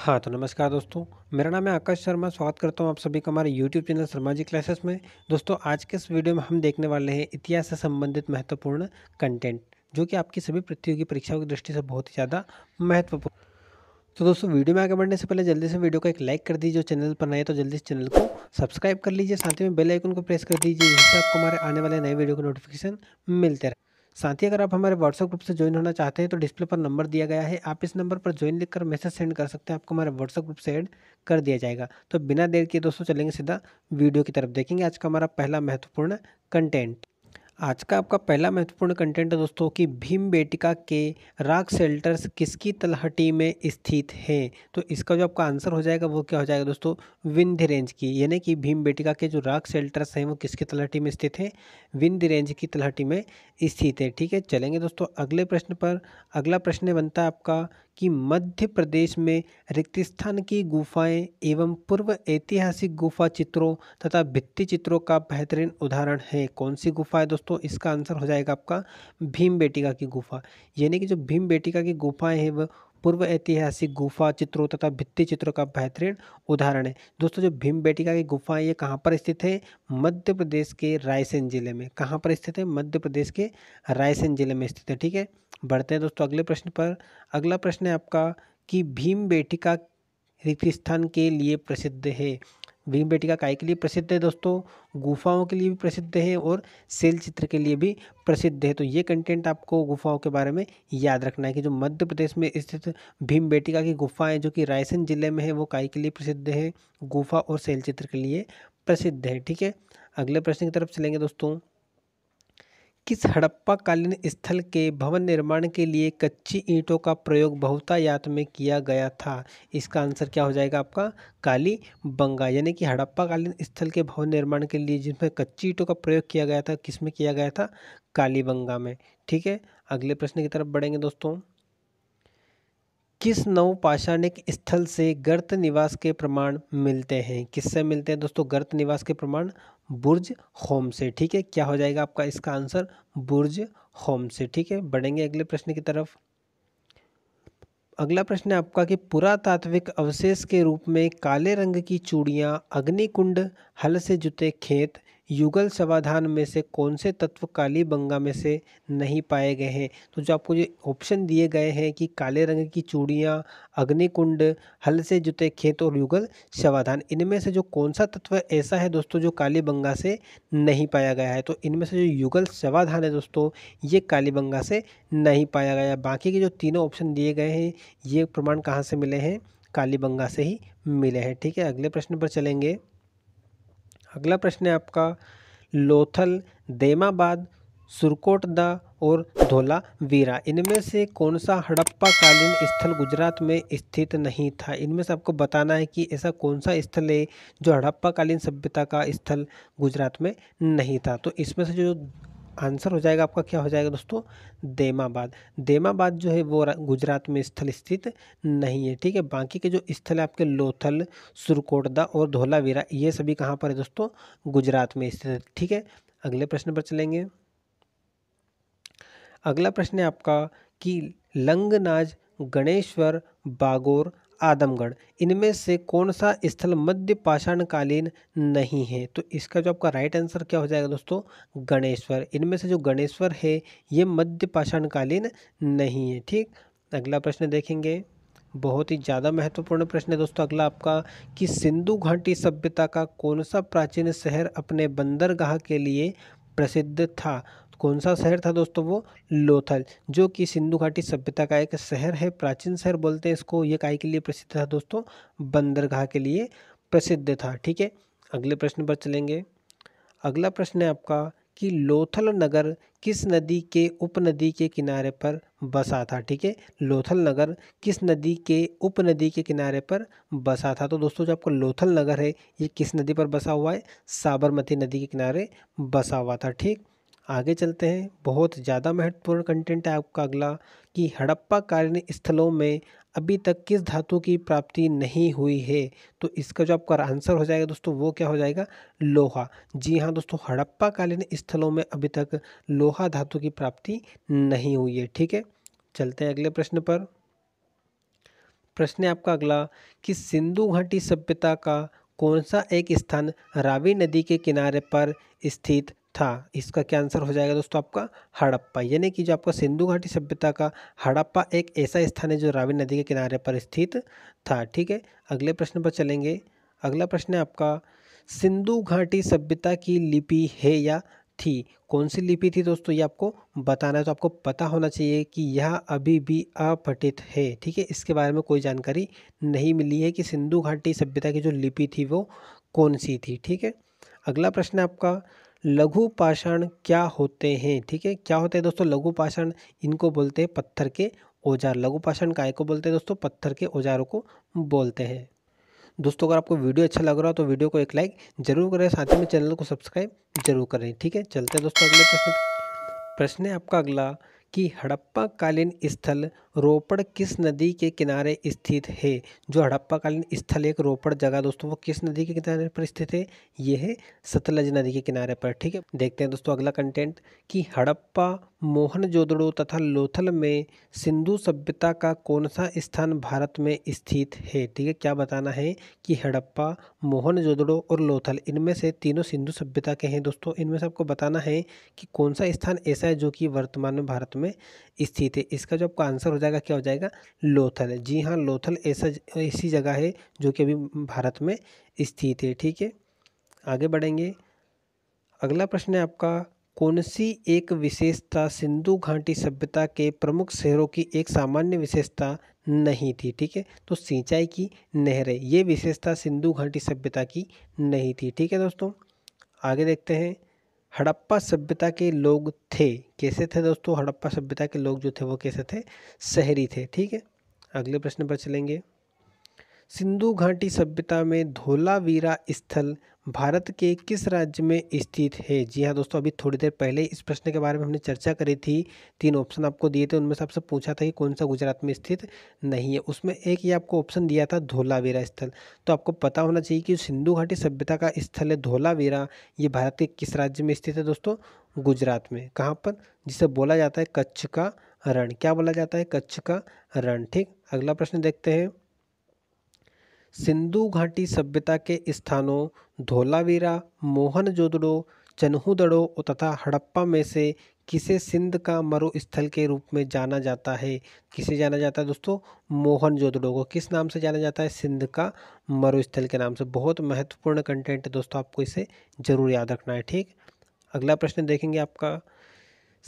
हाँ तो नमस्कार दोस्तों मेरा नाम है आकाश शर्मा स्वागत करता हूँ आप सभी का हमारे YouTube channel Sharma ji classes में दोस्तों आज के इस वीडियो में हम देखने वाले हैं इतिहास से संबंधित महत्वपूर्ण कंटेंट जो कि आपकी सभी प्रतियोगी परीक्षाओं की दृष्टि से बहुत ही ज़्यादा महत्वपूर्ण तो दोस्तों वीडियो में आगे बढ़ने से पहले जल्दी से वीडियो को एक लाइक कर दीजिए चैनल पर नए तो जल्दी से चैनल को सब्सक्राइब कर लीजिए साथ ही में बेल आइकन को प्रेस कर दीजिए जिससे आपको हमारे आने वाले नए वीडियो को नोटिफिकेशन मिलते रहे साथ ही अगर आप हमारे व्हाट्सएप ग्रुप से ज्वाइन होना चाहते हैं तो डिस्प्ले पर नंबर दिया गया है आप इस नंबर पर ज्वाइन लिखकर मैसेज सेंड कर सकते हैं आपको हमारे व्हाट्सएप ग्रुप से ऐड कर दिया जाएगा तो बिना देर के दोस्तों चलेंगे सीधा वीडियो की तरफ देखेंगे आज का हमारा पहला महत्वपूर्ण कंटेंट आज का आपका पहला महत्वपूर्ण कंटेंट है दोस्तों कि भीम बेटिका के राग सेल्टर्स किसकी तलहटी में स्थित हैं तो इसका जो आपका आंसर हो जाएगा वो क्या हो जाएगा दोस्तों विंध्य रेंज की यानी कि भीम बेटिका के जो राग सेल्टर्स हैं वो किसकी तलहटी में स्थित हैं विंध्य रेंज की तलहटी में स्थित है ठीक है चलेंगे दोस्तों अगले प्रश्न पर अगला प्रश्न बनता है आपका कि मध्य प्रदेश में रिक्त स्थान की गुफाएं एवं पूर्व ऐतिहासिक गुफा चित्रों तथा भित्ति चित्रों का बेहतरीन उदाहरण है कौन सी गुफा है दोस्तों इसका आंसर हो जाएगा आपका भीम बेटिका की गुफा यानी कि जो भीम बेटिका की गुफाएं हैं वह पूर्व ऐतिहासिक गुफा चित्रों तथा भित्ति चित्रों का बेहतरीन उदाहरण है दोस्तों जो भीम बेटिका की गुफा है ये कहाँ पर स्थित है मध्य प्रदेश के रायसेन जिले में कहाँ पर स्थित है मध्य प्रदेश के रायसेन जिले में स्थित है ठीक है बढ़ते हैं दोस्तों अगले प्रश्न पर अगला प्रश्न है आपका कि भीम बेटिका रीति स्थान के लिए प्रसिद्ध है भीम बेटिका काय के लिए प्रसिद्ध है दोस्तों गुफाओं के लिए भी प्रसिद्ध है और सेल चित्र के लिए भी प्रसिद्ध है तो ये कंटेंट आपको गुफाओं के बारे में याद रखना है कि जो मध्य प्रदेश में स्थित भीम बेटिका की गुफाएँ जो कि रायसेन जिले में है वो काय के लिए प्रसिद्ध है गुफा और सेल चित्र के लिए प्रसिद्ध है ठीक है अगले प्रश्न की तरफ चलेंगे दोस्तों किस हड़प्पा कालीन स्थल के भवन निर्माण के लिए कच्ची ईंटों का प्रयोग बहुतायात में किया गया था इसका आंसर क्या हो जाएगा आपका काली बंगा यानी कि हड़प्पा कालीन स्थल के भवन निर्माण के लिए जिसमें कच्ची ईंटों का प्रयोग किया गया था किसमें किया गया था कालीबंगा में ठीक है अगले प्रश्न की तरफ बढ़ेंगे दोस्तों किस नवपाषाणिक स्थल से गर्त निवास के प्रमाण मिलते हैं किससे मिलते हैं दोस्तों गर्त निवास के प्रमाण बुर्ज होम से ठीक है क्या हो जाएगा आपका इसका आंसर बुर्ज होम से ठीक है बढ़ेंगे अगले प्रश्न की तरफ अगला प्रश्न है आपका कि पुरातात्विक अवशेष के रूप में काले रंग की चूड़ियाँ अग्निकुंड हल से जुते खेत युगल समाधान में से कौन से तत्व काली बंगा में से नहीं पाए गए हैं तो जो आपको ये ऑप्शन दिए गए हैं कि काले रंग की चूड़ियाँ अग्निकुंड हल से जुते खेत और युगल समाधान इनमें से जो कौन सा तत्व ऐसा है दोस्तों जो काली बंगा से नहीं पाया गया है तो इनमें से जो युगल समाधान है दोस्तों ये काली बंगा से नहीं पाया गया बाकी के जो तीनों ऑप्शन दिए गए हैं ये प्रमाण कहाँ से मिले हैं कालीबंगा से ही मिले हैं ठीक है अगले प्रश्न पर चलेंगे अगला प्रश्न है आपका लोथल देमाबाद सुरकोट द और धोलावीरा इनमें से कौन सा हड़प्पा कालीन स्थल गुजरात में स्थित नहीं था इनमें से आपको बताना है कि ऐसा कौन सा स्थल है जो हड़प्पा कालीन सभ्यता का स्थल गुजरात में नहीं था तो इसमें से जो आंसर हो जाएगा आपका क्या हो जाएगा दोस्तों देमाबाद देमाबाद जो है वो गुजरात में स्थल स्थित नहीं है ठीक है बाकी के जो स्थल है आपके लोथल सुरकोटदा और धोलावीरा ये सभी कहाँ पर है दोस्तों गुजरात में स्थित ठीक है अगले प्रश्न पर चलेंगे अगला प्रश्न है आपका कि लंगनाज गणेश्वर बागोर आदमगढ़ इनमें से कौन सा स्थल मध्य पाषाणकालीन नहीं है तो इसका जो आपका राइट आंसर क्या हो जाएगा दोस्तों गणेश्वर इनमें से जो गणेश्वर है ये मध्य पाषाणकालीन नहीं है ठीक अगला प्रश्न देखेंगे बहुत ही ज़्यादा महत्वपूर्ण प्रश्न है दोस्तों अगला आपका कि सिंधु घाटी सभ्यता का कौन सा प्राचीन शहर अपने बंदरगाह के लिए प्रसिद्ध था कौन सा शहर था दोस्तों वो लोथल जो कि सिंधु घाटी सभ्यता का एक शहर है प्राचीन शहर बोलते हैं इसको ये काय के लिए प्रसिद्ध था दोस्तों बंदरगाह के लिए प्रसिद्ध था ठीक है अगले प्रश्न पर चलेंगे अगला प्रश्न है आपका कि लोथल नगर किस नदी के उपनदी के किनारे पर बसा था ठीक है लोथल नगर किस नदी के उपनदी के किनारे पर बसा था तो दोस्तों जो आपका लोथल नगर है ये किस नदी पर बसा हुआ है साबरमती नदी के किनारे बसा हुआ था ठीक आगे चलते हैं बहुत ज़्यादा महत्वपूर्ण कंटेंट है आपका अगला कि हड़प्पा कालीन स्थलों में अभी तक किस धातु की प्राप्ति नहीं हुई है तो इसका जो आपका आंसर हो जाएगा दोस्तों वो क्या हो जाएगा लोहा जी हाँ दोस्तों हड़प्पा कालीन स्थलों में अभी तक लोहा धातु की प्राप्ति नहीं हुई है ठीक है चलते हैं अगले प्रश्न पर प्रश्न है आपका अगला कि सिंधु घाटी सभ्यता का कौन सा एक स्थान रावी नदी के किनारे पर स्थित था इसका क्या आंसर हो जाएगा दोस्तों आपका हड़प्पा यानी कि जो आपका सिंधु घाटी सभ्यता का हड़प्पा एक ऐसा स्थान है जो रावी नदी के किनारे पर स्थित था ठीक है अगले प्रश्न पर चलेंगे अगला प्रश्न है आपका सिंधु घाटी सभ्यता की लिपि है या थी कौन सी लिपि थी दोस्तों ये आपको बताना है तो आपको पता होना चाहिए कि यह अभी भी अपठित है ठीक है इसके बारे में कोई जानकारी नहीं मिली है कि सिंधु घाटी सभ्यता की जो लिपि थी वो कौन सी थी ठीक है अगला प्रश्न है आपका लघु पाषाण क्या होते हैं ठीक है क्या होते हैं दोस्तों लघु पाषाण इनको बोलते हैं पत्थर के औजार लघु पाषाण काय को बोलते हैं दोस्तों पत्थर के औजारों को बोलते हैं दोस्तों अगर आपको वीडियो अच्छा लग रहा हो तो वीडियो को एक लाइक जरूर करें साथ ही में चैनल को सब्सक्राइब जरूर करें ठीक है चलते हैं दोस्तों अगले प्रश्न प्रश्न है आपका अगला कि हड़प्पा कालीन स्थल रोपड़ किस नदी के किनारे स्थित है जो हड़प्पाकालीन स्थल एक रोपड़ जगह दोस्तों वो किस नदी के किनारे पर स्थित है ये है सतलज नदी के किनारे पर ठीक है देखते हैं दोस्तों अगला कंटेंट कि हड़प्पा मोहनजोदड़ो तथा लोथल में सिंधु सभ्यता का कौन सा स्थान भारत में स्थित है ठीक है क्या बताना है कि हड़प्पा मोहनजोदड़ो और लोथल इनमें से तीनों सिंधु सभ्यता के हैं दोस्तों इनमें से आपको बताना है कि कौन सा स्थान ऐसा है जो कि वर्तमान में भारत में स्थित है इसका जो आपका आंसर हो जाएगा क्या हो जाएगा लोथल जी हाँ लोथल ऐसा ऐसी जगह है जो कि अभी भारत में स्थित है ठीक है आगे बढ़ेंगे अगला प्रश्न है आपका कौन सी एक विशेषता सिंधु घाटी सभ्यता के प्रमुख शहरों की एक सामान्य विशेषता नहीं थी ठीक है तो सिंचाई की नहरें ये विशेषता सिंधु घाटी सभ्यता की नहीं थी ठीक है दोस्तों आगे देखते हैं हड़प्पा सभ्यता के लोग थे कैसे थे दोस्तों हड़प्पा सभ्यता के लोग जो थे वो कैसे थे शहरी थे ठीक है अगले प्रश्न पर चलेंगे सिंधु घाटी सभ्यता में धोलावीरा स्थल भारत के किस राज्य में स्थित है जी हाँ दोस्तों अभी थोड़ी देर पहले इस प्रश्न के बारे में हमने चर्चा करी थी तीन ऑप्शन आपको दिए थे उनमें से आपसे पूछा था कि कौन सा गुजरात में स्थित नहीं है उसमें एक ये आपको ऑप्शन दिया था धोलावीरा स्थल तो आपको पता होना चाहिए कि सिंधु घाटी सभ्यता का स्थल है धोलावीरा ये भारत के किस राज्य में स्थित है दोस्तों गुजरात में कहाँ पर जिसे बोला जाता है कच्छ का रण क्या बोला जाता है कच्छ का रण ठीक अगला प्रश्न देखते हैं सिंधु घाटी सभ्यता के स्थानों धोलावीरा मोहनजोदड़ो चन्हूदड़ो तथा हड़प्पा में से किसे सिंध का मरुस्थल के रूप में जाना जाता है किसे जाना जाता है दोस्तों मोहनजोदड़ो को किस नाम से जाना जाता है सिंध का मरुस्थल के नाम से बहुत महत्वपूर्ण कंटेंट है दोस्तों आपको इसे जरूर याद रखना है ठीक अगला प्रश्न देखेंगे आपका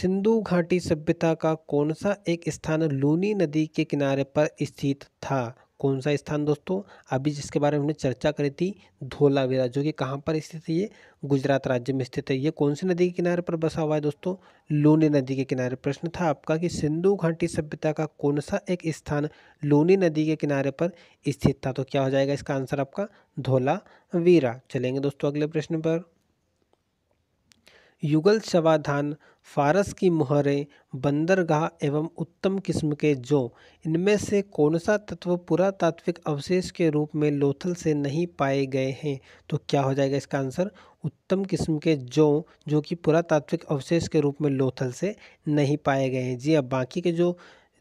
सिंधु घाटी सभ्यता का कौन सा एक स्थान लूनी नदी के किनारे पर स्थित था कौन सा स्थान दोस्तों अभी जिसके बारे में हमने चर्चा करी थी धोलावीरा जो कि कहाँ पर स्थित है ये गुजरात राज्य में स्थित है ये कौन सी नदी के किनारे पर बसा हुआ है दोस्तों लूनी नदी के किनारे प्रश्न था आपका कि सिंधु घाटी सभ्यता का कौन सा एक स्थान लूनी नदी के किनारे पर स्थित था तो क्या हो जाएगा इसका आंसर आपका धोलावीरा चलेंगे दोस्तों अगले प्रश्न पर युगल शवाधान फारस की मुहरें बंदरगाह एवं उत्तम किस्म के जौ इनमें से कौन सा तत्व पुरातात्विक अवशेष के रूप में लोथल से नहीं पाए गए हैं तो क्या हो जाएगा इसका आंसर उत्तम किस्म के जौ जो कि पुरातात्विक अवशेष के रूप में लोथल से नहीं पाए गए हैं जी अब बाकी के जो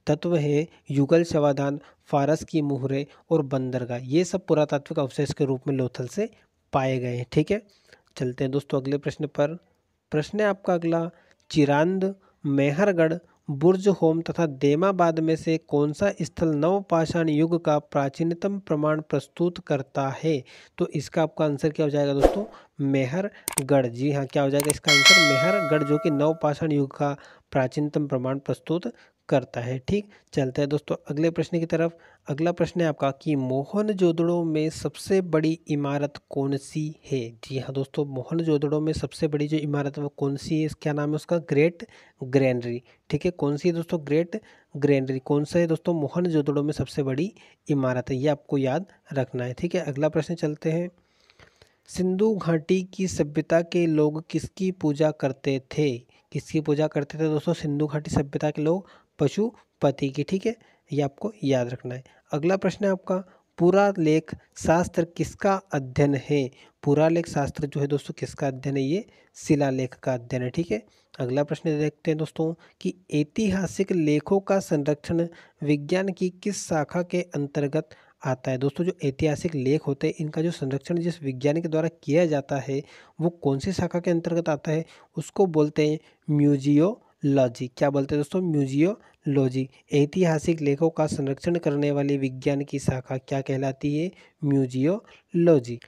तत्व हैं युगल शवाधान फारस की मुहरें और बंदरगाह ये सब पुरातात्विक अवशेष के रूप में लोथल से पाए गए हैं ठीक है चलते हैं दोस्तों अगले प्रश्न पर प्रश्न है आपका अगला चिरांद मेहरगढ़ बुर्ज होम तथा देमाबाद में से कौन सा स्थल नवपाषाण युग का प्राचीनतम प्रमाण प्रस्तुत करता है तो इसका आपका आंसर क्या हो जाएगा दोस्तों मेहरगढ़ जी हाँ क्या हो जाएगा इसका आंसर मेहरगढ़ जो कि नवपाषाण युग का प्राचीनतम प्रमाण प्रस्तुत करता है ठीक चलते हैं दोस्तों अगले प्रश्न की तरफ अगला प्रश्न है आपका कि मोहन जोदड़ो में सबसे बड़ी इमारत कौन सी है जी हाँ दोस्तों मोहन जोदड़ो में सबसे बड़ी जो इमारत है वो कौन सी है क्या नाम है उसका ग्रेट ग्रैंडरी ठीक है कौन सी है दोस्तों ग्रेट ग्रैंडरी कौन सा है दोस्तों मोहन जोदड़ों में सबसे बड़ी इमारत है ये आपको याद रखना है ठीक है अगला प्रश्न चलते हैं सिंधु घाटी की सभ्यता के लोग किसकी पूजा करते थे किसकी पूजा करते थे दोस्तों सिंधु घाटी सभ्यता के लोग पशुपति की ठीक है ये आपको याद रखना है अगला प्रश्न है आपका पूरा लेख शास्त्र किसका अध्ययन है पूरा लेख शास्त्र जो है दोस्तों किसका अध्ययन है ये शिलालेख का अध्ययन है ठीक है अगला प्रश्न देखते हैं दोस्तों कि ऐतिहासिक लेखों का संरक्षण विज्ञान की किस शाखा के अंतर्गत आता है दोस्तों जो ऐतिहासिक लेख होते हैं इनका जो संरक्षण जिस विज्ञान के द्वारा किया जाता है वो कौन सी शाखा के अंतर्गत आता है उसको बोलते हैं म्यूजियो लॉजी क्या बोलते हैं दोस्तों म्यूजियोलॉजी ऐतिहासिक लेखों का संरक्षण करने वाली विज्ञान की शाखा क्या कहलाती है म्यूजियोलॉजी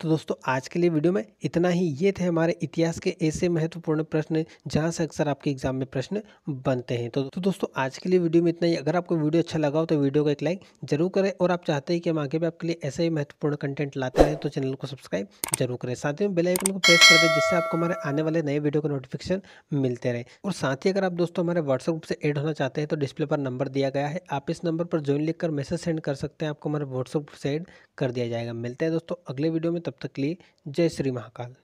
तो दोस्तों आज के लिए वीडियो में इतना ही ये थे हमारे इतिहास के ऐसे महत्वपूर्ण प्रश्न जहाँ से अक्सर आपके एग्जाम में प्रश्न बनते हैं तो, तो दोस्तों आज के लिए वीडियो में इतना ही अगर आपको वीडियो अच्छा लगा हो तो वीडियो को एक लाइक जरूर करें और आप चाहते हैं कि हम आगे भी आपके लिए ऐसे ही महत्वपूर्ण कंटेंट लाते रहें तो चैनल को सब्सक्राइब जरूर करें साथ ही में बेलाइकन को प्रेस कर दें जिससे आपको हमारे आने वाले नए वीडियो का नोटिफिकेशन मिलते रहे और साथ ही अगर आप दोस्तों हमारे व्हाट्सएप ग्रुप से एड होना चाहते हैं तो डिस्प्ले पर नंबर दिया गया है आप इस नंबर पर ज्वाइन लिखकर मैसेज सेंड कर सकते हैं आपको हमारे व्हाट्सएप ग्रुप से एड कर दिया जाएगा मिलते हैं दोस्तों अगले वीडियो में तब तक लिए जय श्री महाकाल